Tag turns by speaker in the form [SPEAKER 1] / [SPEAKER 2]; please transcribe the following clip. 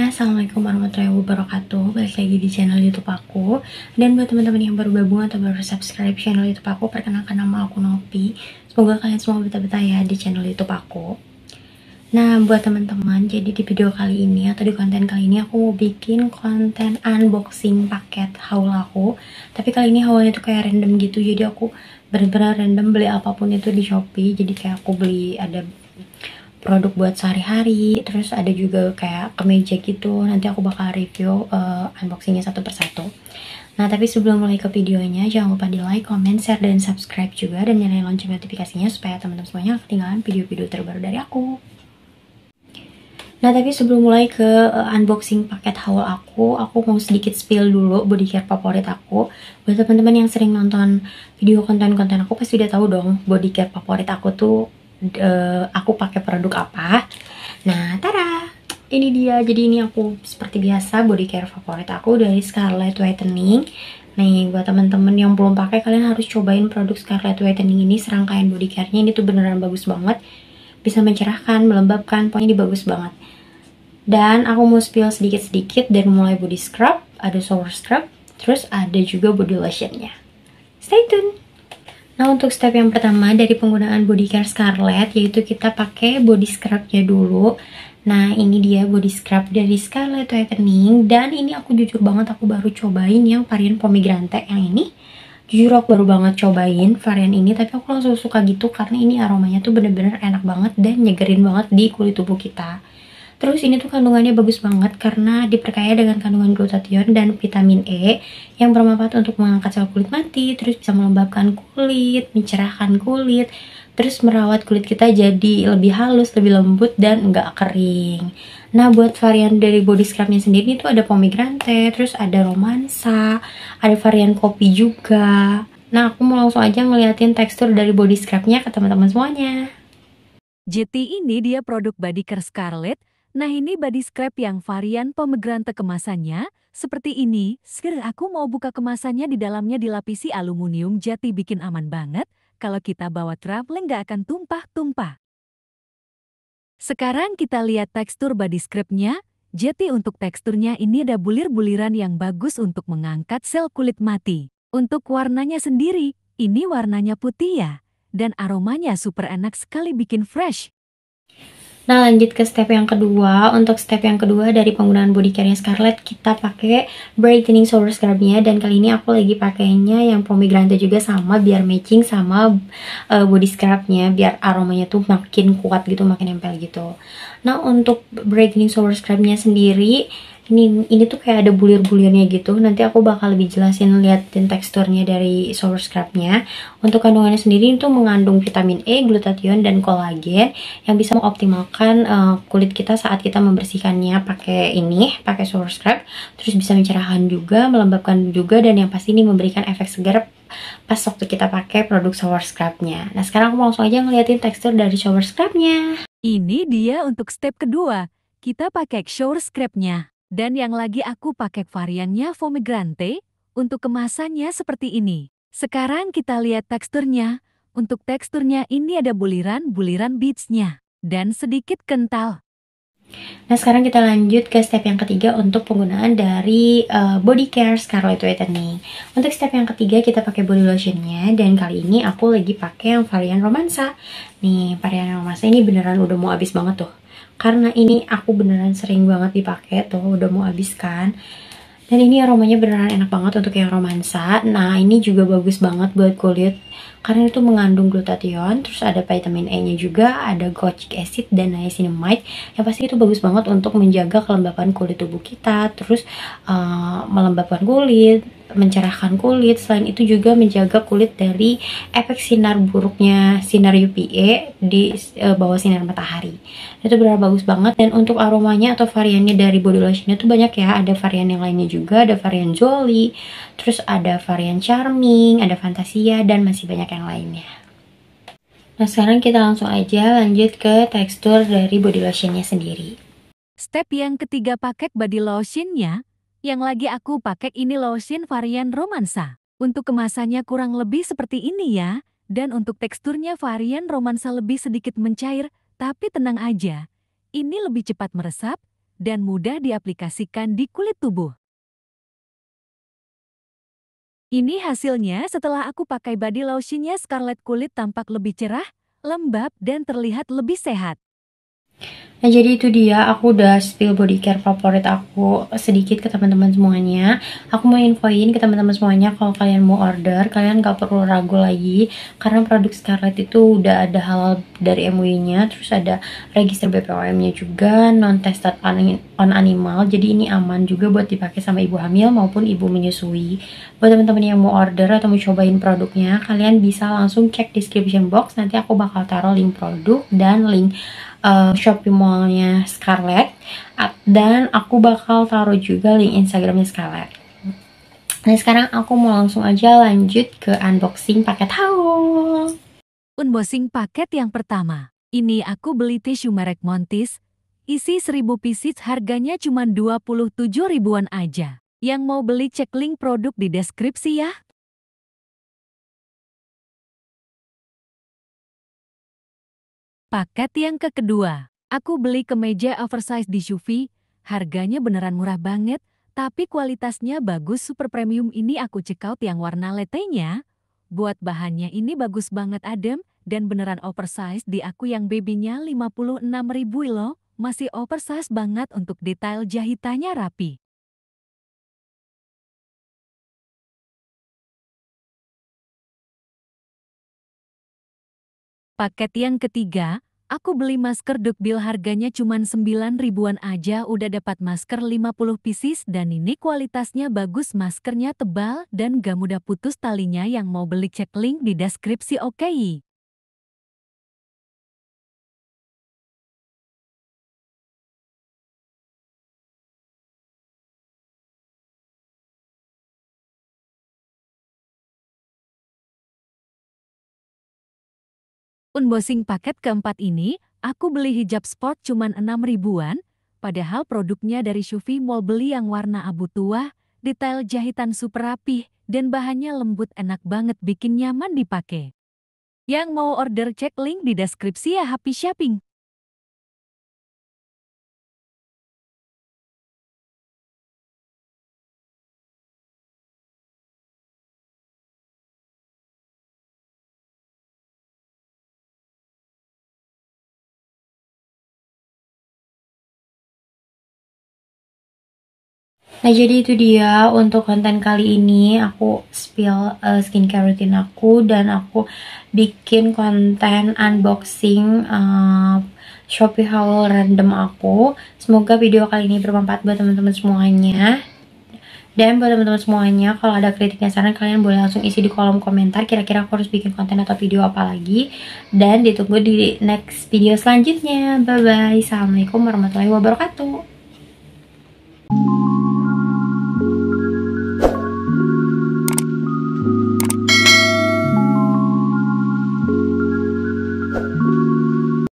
[SPEAKER 1] Assalamualaikum warahmatullahi wabarakatuh Balik lagi di channel youtube aku Dan buat teman-teman yang baru gabung atau baru subscribe channel youtube aku Perkenalkan nama aku Nopi Semoga kalian semua betah-betah ya di channel youtube aku Nah buat teman-teman jadi di video kali ini atau di konten kali ini Aku mau bikin konten unboxing paket haul aku Tapi kali ini haulnya tuh kayak random gitu Jadi aku benar-benar random beli apapun itu di Shopee Jadi kayak aku beli ada produk buat sehari-hari terus ada juga kayak kemeja gitu nanti aku bakal review uh, unboxingnya satu persatu nah tapi sebelum mulai ke videonya jangan lupa di like, comment, share, dan subscribe juga dan nyalain lonceng notifikasinya supaya teman-teman semuanya ketinggalan video-video terbaru dari aku Nah tapi sebelum mulai ke uh, unboxing paket haul aku, aku mau sedikit spill dulu body care favorit aku. Buat teman-teman yang sering nonton video konten-konten aku pasti udah tahu dong body care favorit aku tuh uh, aku pakai produk apa. Nah, tara, Ini dia. Jadi ini aku seperti biasa body care favorit aku dari Scarlett Whitening. Nah, Nih, buat temen-temen yang belum pakai, kalian harus cobain produk Scarlett Whitening ini. Serangkaian body care-nya ini tuh beneran bagus banget. Bisa mencerahkan, melembabkan, pokoknya ini bagus banget. Dan aku mau spill sedikit-sedikit dan mulai body scrub, ada shower scrub, terus ada juga body lotionnya. Stay tuned! Nah untuk step yang pertama dari penggunaan body care Scarlett yaitu kita pakai body scrubnya dulu. Nah ini dia body scrub dari Scarlett Whitening dan ini aku jujur banget aku baru cobain yang varian pomegranate yang ini. Jujur aku baru banget cobain varian ini tapi aku langsung suka gitu karena ini aromanya tuh bener-bener enak banget dan nyegerin banget di kulit tubuh kita. Terus ini tuh kandungannya bagus banget karena diperkaya dengan kandungan glutathione dan vitamin E yang bermanfaat untuk mengangkat sel kulit mati, terus bisa melembabkan kulit, mencerahkan kulit, terus merawat kulit kita jadi lebih halus, lebih lembut dan nggak kering. Nah, buat varian dari body scrubnya sendiri itu ada pomegranate, terus ada romansa, ada varian kopi juga. Nah, aku mau langsung aja ngeliatin tekstur dari body scrubnya ke
[SPEAKER 2] teman-teman semuanya. JT ini dia produk body care Scarlett Nah ini body scrap yang varian pemegrante kemasannya, seperti ini, seger aku mau buka kemasannya di dalamnya dilapisi aluminium jati bikin aman banget, kalau kita bawa traveling gak akan tumpah-tumpah. Sekarang kita lihat tekstur body scrapnya, jati untuk teksturnya ini ada bulir-buliran yang bagus untuk mengangkat sel kulit mati. Untuk warnanya sendiri, ini warnanya putih ya, dan aromanya super enak sekali bikin fresh.
[SPEAKER 1] Nah lanjut ke step yang kedua Untuk step yang kedua dari penggunaan body care Scarlett Kita pakai brightening shower scrubnya Dan kali ini aku lagi pakainya yang pomegranate juga sama Biar matching sama uh, body scrubnya Biar aromanya tuh makin kuat gitu, makin nempel gitu Nah untuk brightening shower scrubnya sendiri ini ini tuh kayak ada bulir-bulirnya gitu nanti aku bakal lebih jelasin liatin teksturnya dari shower scrubnya untuk kandungannya sendiri itu mengandung vitamin E, glutathione dan kolagen yang bisa mengoptimalkan uh, kulit kita saat kita membersihkannya pakai ini, pakai shower scrub terus bisa mencerahkan juga, melembabkan juga dan yang pasti ini memberikan efek segar pas waktu kita pakai produk shower scrubnya nah sekarang aku
[SPEAKER 2] langsung aja ngeliatin tekstur dari shower scrubnya ini dia untuk step kedua. Kita pakai shower scrapnya. Dan yang lagi aku pakai variannya Fomegrante untuk kemasannya seperti ini. Sekarang kita lihat teksturnya. Untuk teksturnya ini ada buliran-buliran beadsnya dan sedikit kental.
[SPEAKER 1] Nah sekarang kita lanjut ke step yang ketiga untuk penggunaan dari uh, body care Scarlett Whitening. Untuk step yang ketiga kita pakai body lotionnya dan kali ini aku lagi pakai yang varian romansa. Nih varian romansa ini beneran udah mau habis banget tuh. Karena ini aku beneran sering banget dipakai tuh udah mau habis kan. Dan ini aromanya beneran enak banget untuk yang romansa. Nah ini juga bagus banget buat kulit karena itu mengandung glutathione terus ada vitamin E nya juga ada gocic acid dan niacinamide yang pasti itu bagus banget untuk menjaga kelembapan kulit tubuh kita terus uh, melembabkan kulit mencerahkan kulit selain itu juga menjaga kulit dari efek sinar buruknya sinar UPA e di uh, bawah sinar matahari itu benar bagus banget dan untuk aromanya atau variannya dari body lotionnya tuh banyak ya ada varian yang lainnya juga ada varian Jolly terus ada varian Charming ada Fantasia dan masih banyak yang lainnya. Nah sekarang kita langsung aja lanjut ke tekstur dari body lotionnya sendiri.
[SPEAKER 2] Step yang ketiga pakai body lotionnya, yang lagi aku pakai ini lotion varian romansa. Untuk kemasannya kurang lebih seperti ini ya, dan untuk teksturnya varian romansa lebih sedikit mencair, tapi tenang aja. Ini lebih cepat meresap dan mudah diaplikasikan di kulit tubuh. Ini hasilnya setelah aku pakai body lotionnya Scarlet kulit tampak lebih cerah, lembab dan terlihat lebih sehat.
[SPEAKER 1] Nah jadi itu dia aku udah spill body care favorit aku sedikit ke teman-teman semuanya. Aku mau infoin ke teman-teman semuanya kalau kalian mau order kalian gak perlu ragu lagi karena produk Scarlett itu udah ada halal dari MUI-nya, terus ada register BPOM-nya juga, non tested on, on animal. Jadi ini aman juga buat dipakai sama ibu hamil maupun ibu menyusui. Buat teman-teman yang mau order atau mau cobain produknya, kalian bisa langsung cek description box. Nanti aku bakal taruh link produk dan link uh, Shopee Mallnya Scarlett dan aku bakal taruh juga link Instagramnya Scarlett. Nah sekarang
[SPEAKER 2] aku mau langsung aja lanjut ke unboxing paket haul. Unboxing paket yang pertama. Ini aku beli tisu merek Montis. Isi 1000 pieces harganya cuma 27 ribuan aja. Yang mau beli cek link produk di deskripsi ya. Paket yang ke kedua, aku beli kemeja oversize di Shufi, harganya beneran murah banget, tapi kualitasnya bagus super premium ini aku check out yang warna letenya. Buat bahannya ini bagus banget adem, dan beneran oversize di aku yang babynya 56 ribu loh, masih oversize banget untuk detail jahitannya rapi. Paket yang ketiga, aku beli masker Dukbil harganya cuma 9 ribuan aja udah dapat masker 50 pieces dan ini kualitasnya bagus maskernya tebal dan gak mudah putus talinya yang mau beli cek link di deskripsi oke. Okay. unboxing paket keempat ini, aku beli hijab sport cuma 6 ribuan, padahal produknya dari Shufi Mall beli yang warna abu tua, detail jahitan super rapih, dan bahannya lembut enak banget bikin nyaman dipakai. Yang mau order cek link di deskripsi ya Happy Shopping. Nah jadi itu dia untuk konten kali ini
[SPEAKER 1] aku spill uh, skincare routine aku dan aku bikin konten unboxing uh, Shopee haul random aku. Semoga video kali ini bermanfaat buat teman-teman semuanya. Dan buat teman-teman semuanya, kalau ada kritiknya saran, kalian boleh langsung isi di kolom komentar kira-kira aku harus bikin konten atau video apa lagi. Dan ditunggu di next video selanjutnya. Bye-bye. Assalamualaikum warahmatullahi wabarakatuh.